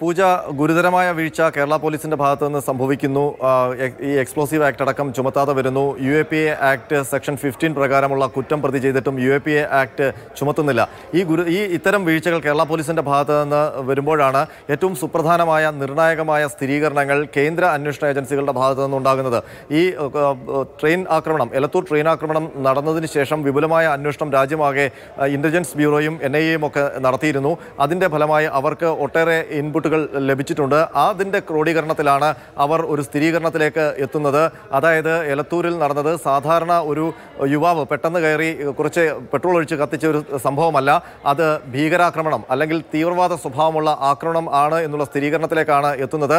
പൂജ ഗുരുതരമായ വീഴ്ച കേരള പോലീസിന്റെ ഭാഗത്ത് നിന്ന് സംഭവിക്കുന്നു ഈ എക്സ്പ്ലോസീവ് ആക്ട് അടക്കം ചുമത്താതെ വരുന്നു U A P A act section fifteen പ്രകാരമുള്ള കുറ്റം പ്രതി ചെയ്തിട്ടും U A P A act ചുമത്തുന്നില്ല ഈ ഗുരു ഈ ഇത്തരം വീഴ്ചകൾ കേരള പോലീസിന്റെ ഭാഗത്ത് നിന്ന് വരുമ്പോഴാണ് ഏറ്റവും സുപ്രധാനമായ നിർണായകമായ സ്ഥിരീകരണങ്ങൾ കേന്ദ്ര അന്വേഷണ ഏജൻസികളുടെ ഭാഗത്തു നിന്നുണ്ടാകുന്നത് ഈ ട്രെയിൻ ആക്രമണം എലത്തൂർ ട്രെയിൻ ആക്രമണം നടന്നതിന് ശേഷം വിപുലമായ അന്വേഷണം രാജ്യമാകെ ഇന്റലിജൻസ് ബ്യൂറോയും എൻ ഐ എയും ഒക്കെ നടത്തിയിരുന്നു അതിന്റെ ഫലമായി അവർക്ക് ഒട്ടേറെ ഇൻപുട്ടുകൾ ലഭിച്ചിട്ടുണ്ട് അതിൻ്റെ ക്രോഡീകരണത്തിലാണ് അവർ ഒരു സ്ഥിരീകരണത്തിലേക്ക് എത്തുന്നത് അതായത് എലത്തൂരിൽ നടന്നത് സാധാരണ ഒരു യുവാവ് പെട്ടെന്ന് കയറി കുറച്ച് പെട്രോൾ ഒഴിച്ച് കത്തിച്ച ഒരു സംഭവമല്ല അത് ഭീകരാക്രമണം അല്ലെങ്കിൽ തീവ്രവാദ സ്വഭാവമുള്ള ആക്രമണം ആണ് എന്നുള്ള സ്ഥിരീകരണത്തിലേക്കാണ് എത്തുന്നത്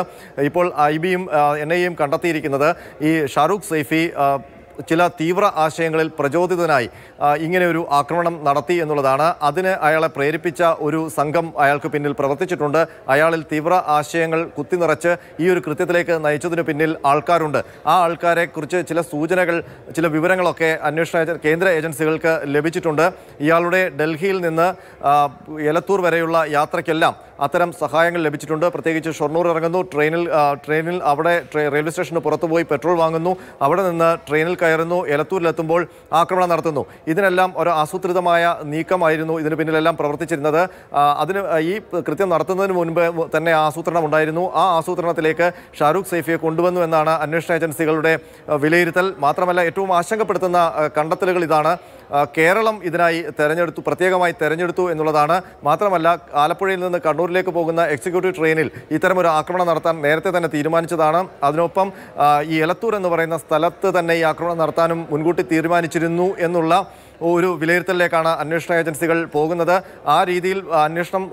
ഇപ്പോൾ ഐ ബിയും എൻ ഐയും കണ്ടെത്തിയിരിക്കുന്നത് ഈ ഷാറൂഖ് സൈഫി ചില തീവ്ര ആശയങ്ങളിൽ പ്രചോദിതനായി ഇങ്ങനെ ഒരു ആക്രമണം നടത്തി എന്നുള്ളതാണ് അതിന് അയാളെ പ്രേരിപ്പിച്ച ഒരു സംഘം അയാൾക്ക് പിന്നിൽ പ്രവർത്തിച്ചിട്ടുണ്ട് അയാളിൽ തീവ്ര ആശയങ്ങൾ കുത്തിനിറച്ച് ഈ ഒരു കൃത്യത്തിലേക്ക് നയിച്ചതിന് പിന്നിൽ ആൾക്കാരുണ്ട് ആ ആൾക്കാരെ കുറിച്ച് ചില സൂചനകൾ ചില വിവരങ്ങളൊക്കെ അന്വേഷണ കേന്ദ്ര ഏജൻസികൾക്ക് ലഭിച്ചിട്ടുണ്ട് ഇയാളുടെ ഡൽഹിയിൽ നിന്ന് എലത്തൂർ വരെയുള്ള യാത്രയ്ക്കെല്ലാം അത്തരം സഹായങ്ങൾ ലഭിച്ചിട്ടുണ്ട് പ്രത്യേകിച്ച് ഷൊർണൂർ ഇറങ്ങുന്നു ട്രെയിനിൽ ട്രെയിനിൽ അവിടെ റെയിൽവേ സ്റ്റേഷന് പുറത്തുപോയി പെട്രോൾ വാങ്ങുന്നു അവിടെ നിന്ന് ട്രെയിനിൽ കയറുന്നു എലത്തൂരിലെത്തുമ്പോൾ ആക്രമണം നടത്തുന്നു ഇതിനെല്ലാം ഒരു ആസൂത്രിതമായ നീക്കമായിരുന്നു ഇതിന് പിന്നിലെല്ലാം പ്രവർത്തിച്ചിരുന്നത് അതിന് ഈ കൃത്യം നടത്തുന്നതിന് മുൻപ് തന്നെ ആസൂത്രണം ഉണ്ടായിരുന്നു ആ ആസൂത്രണത്തിലേക്ക് ഷാരൂഖ് സൈഫിയെ കൊണ്ടുവന്നു എന്നാണ് അന്വേഷണ ഏജൻസികളുടെ വിലയിരുത്തൽ മാത്രമല്ല ഏറ്റവും ആശങ്കപ്പെടുത്തുന്ന കണ്ടെത്തലുകൾ ഇതാണ് കേരളം ഇതിനായി തെരഞ്ഞെടുത്തു പ്രത്യേകമായി തെരഞ്ഞെടുത്തു എന്നുള്ളതാണ് മാത്രമല്ല ആലപ്പുഴയിൽ നിന്ന് കണ്ണൂരിലേക്ക് പോകുന്ന എക്സിക്യൂട്ടീവ് ട്രെയിനിൽ ഇത്തരമൊരു ആക്രമണം നടത്താൻ നേരത്തെ തന്നെ തീരുമാനിച്ചതാണ് അതിനൊപ്പം ഈ എലത്തൂർ എന്ന് പറയുന്ന സ്ഥലത്ത് തന്നെ ഈ ആക്രമണം നടത്താനും മുൻകൂട്ടി തീരുമാനിച്ചിരുന്നു എന്നുള്ള ഒരു വിലയിരുത്തലിലേക്കാണ് അന്വേഷണ ഏജൻസികൾ പോകുന്നത് ആ രീതിയിൽ അന്വേഷണം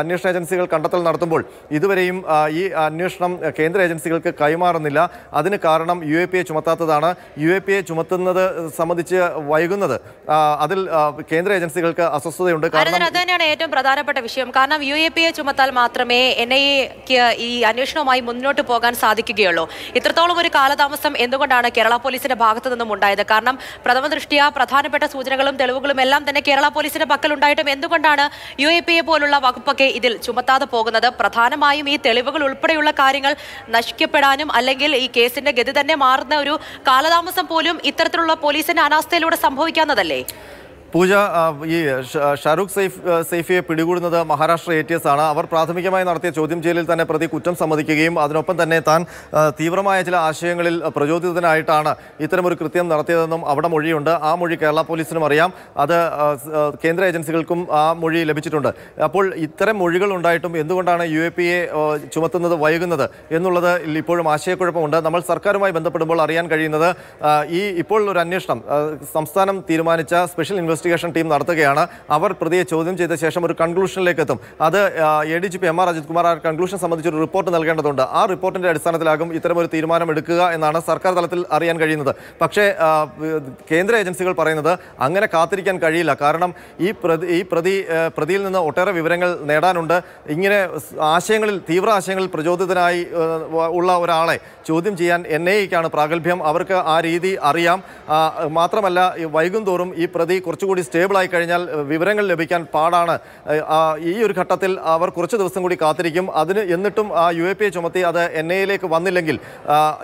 അന്വേഷണ ഏജൻസികൾ കണ്ടെത്തൽ നടത്തുമ്പോൾ ഇതുവരെയും ഈ അന്വേഷണം കേന്ദ്ര ഏജൻസികൾക്ക് കൈമാറുന്നില്ല അതിന് കാരണം യു എ പി എ ചുമത്താത്തതാണ് യു എ പി എ ചുമത്തുന്നത് സംബന്ധിച്ച് വൈകുന്നത് അതിൽ കേന്ദ്ര ഏജൻസികൾക്ക് അസ്വസ്ഥതയുണ്ട് കാരണം അത് തന്നെയാണ് ഏറ്റവും പ്രധാനപ്പെട്ട വിഷയം കാരണം യു എ പി എ ചുമത്താൽ മാത്രമേ എൻ ഐ എക്ക് ഈ അന്വേഷണവുമായി മുന്നോട്ട് പോകാൻ സാധിക്കുകയുള്ളൂ ഇത്രത്തോളം ഒരു കാലതാമസം എന്തുകൊണ്ടാണ് കേരള പോലീസിന്റെ ഭാഗത്തു നിന്നും ഉണ്ടായത് കാരണം പ്രഥമ ദൃഷ്ടിയ പ്രധാനപ്പെട്ട സൂചന സൂചനകളും തെളിവുകളും എല്ലാം തന്നെ കേരള പോലീസിന്റെ പക്കലുണ്ടായിട്ടും എന്തുകൊണ്ടാണ് യു എ പി എ പോലുള്ള വകുപ്പൊക്കെ ഇതിൽ ചുമത്താതെ പോകുന്നത് പ്രധാനമായും ഈ തെളിവുകൾ ഉൾപ്പെടെയുള്ള കാര്യങ്ങൾ നശിക്കപ്പെടാനും അല്ലെങ്കിൽ ഈ കേസിന്റെ ഗതി തന്നെ മാറുന്ന ഒരു കാലതാമസം പോലും ഇത്തരത്തിലുള്ള പോലീസിന്റെ അനാസ്ഥയിലൂടെ സംഭവിക്കാവുന്നതല്ലേ പൂജ ഈ ഷാരൂഖ് സൈഫ് സൈഫിയെ പിടികൂടുന്നത് മഹാരാഷ്ട്ര എ ടി എസ് ആണ് അവർ പ്രാഥമികമായി നടത്തിയ ചോദ്യം ചെയ്യലിൽ തന്നെ പ്രതി കുറ്റം സമ്മതിക്കുകയും അതിനൊപ്പം തന്നെ താൻ തീവ്രമായ ചില ആശയങ്ങളിൽ പ്രചോദിതനായിട്ടാണ് ഇത്തരമൊരു കൃത്യം നടത്തിയതെന്നും അവിടെ മൊഴിയുണ്ട് ആ മൊഴി കേരള പോലീസിനും അറിയാം അത് കേന്ദ്ര ഏജൻസികൾക്കും ആ മൊഴി ലഭിച്ചിട്ടുണ്ട് അപ്പോൾ ഇത്തരം മൊഴികൾ ഉണ്ടായിട്ടും എന്തുകൊണ്ടാണ് യു എ എ ചുമത്തുന്നത് വൈകുന്നത് എന്നുള്ളത് ഇപ്പോഴും ആശയക്കുഴപ്പമുണ്ട് നമ്മൾ സർക്കാരുമായി ബന്ധപ്പെടുമ്പോൾ അറിയാൻ കഴിയുന്നത് ഈ ഇപ്പോൾ ഒരു അന്വേഷണം സംസ്ഥാനം തീരുമാനിച്ച സ്പെഷ്യൽ ഇൻവെസ്റ്റ് ഇൻവെസ്റ്റിഗേഷൻ ടീം നടത്തുകയാണ് അവർ പ്രതിയെ ചോദ്യം ചെയ്ത ശേഷം ഒരു കൺക്ലൂഷനിലേക്ക് എത്തും അത് A D G P M R Ajith Kumar ആ കൺക്ലൂഷൻ സംബന്ധിച്ച് ഒരു റിപ്പോർട്ട് നൽകേണ്ടതുണ്ട് ആ റിപ്പോർട്ടിന്റെ അടിസ്ഥാനത്തിലാകും ഇത്തരമൊരു തീരുമാനം എടുക്കുക എന്നാണ് സർക്കാർ തലത്തിൽ അറിയാൻ കഴിയുന്നത് പക്ഷേ കേന്ദ്ര ഏജൻസികൾ പറയുന്നത് അങ്ങനെ കാത്തിരിക്കാൻ കഴിയില്ല കാരണം ഈ പ്രതി ഈ പ്രതി പ്രതിയിൽ നിന്ന് ഒട്ടേറെ വിവരങ്ങൾ നേടാനുണ്ട് ഇങ്ങനെ ആശയങ്ങളിൽ തീവ്ര ആശയങ്ങളിൽ പ്രചോദിതനായി ഉള്ള ഒരാളെ ചോദ്യം ചെയ്യാൻ എൻ എക്കാണ് പ്രാഗൽഭ്യം അവർക്ക് ആ രീതി അറിയാം മാത്രമല്ല വൈകുന്തോറും ഈ പ്രതി കുറച്ചു കുറച്ചുകൂടി സ്റ്റേബിളായി കഴിഞ്ഞാൽ വിവരങ്ങൾ ലഭിക്കാൻ പാടാണ് ഈ ഒരു ഘട്ടത്തിൽ അവർ കുറച്ച് ദിവസം കൂടി കാത്തിരിക്കും അതിന് എന്നിട്ടും ആ യു ചുമത്തി അത് എൻ ഐയിലേക്ക് വന്നില്ലെങ്കിൽ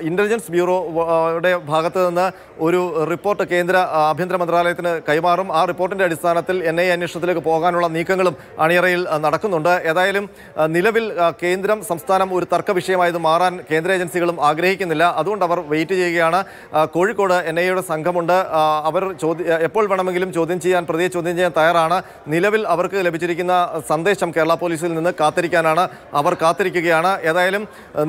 ഇൻ്റലിജൻസ് ബ്യൂറോയുടെ ഭാഗത്ത് നിന്ന് ഒരു റിപ്പോർട്ട് കേന്ദ്ര ആഭ്യന്തര മന്ത്രാലയത്തിന് കൈമാറും ആ റിപ്പോർട്ടിൻ്റെ അടിസ്ഥാനത്തിൽ എൻ ഐ അന്വേഷണത്തിലേക്ക് പോകാനുള്ള നീക്കങ്ങളും അണിയറയിൽ നടക്കുന്നുണ്ട് ഏതായാലും നിലവിൽ കേന്ദ്രം സംസ്ഥാനം ഒരു തർക്ക വിഷയമായത് മാറാൻ കേന്ദ്ര ഏജൻസികളും ആഗ്രഹിക്കുന്നില്ല അതുകൊണ്ട് അവർ വെയിറ്റ് ചെയ്യുകയാണ് കോഴിക്കോട് എൻ ഐയുടെ സംഘമുണ്ട് അവർ ചോദ്യം എപ്പോൾ വേണമെങ്കിലും ചോദ്യം ചോദ്യം ചെയ്യാൻ പ്രതിയെ ചോദ്യം ചെയ്യാൻ തയ്യാറാണ് നിലവിൽ അവർക്ക് ലഭിച്ചിരിക്കുന്ന സന്ദേശം കേരള പോലീസിൽ നിന്ന് കാത്തിരിക്കാനാണ് അവർ കാത്തിരിക്കുകയാണ് ഏതായാലും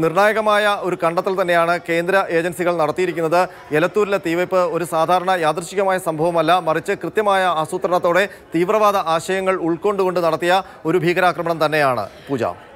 നിർണായകമായ ഒരു കണ്ടെത്തൽ തന്നെയാണ് കേന്ദ്ര ഏജൻസികൾ നടത്തിയിരിക്കുന്നത് എലത്തൂരിലെ തീവയ്പ് ഒരു സാധാരണ യാദൃശികമായ സംഭവമല്ല മറിച്ച് കൃത്യമായ ആസൂത്രണത്തോടെ തീവ്രവാദ ആശയങ്ങൾ ഉൾക്കൊണ്ടുകൊണ്ട് നടത്തിയ ഒരു ഭീകരാക്രമണം തന്നെയാണ് പൂജ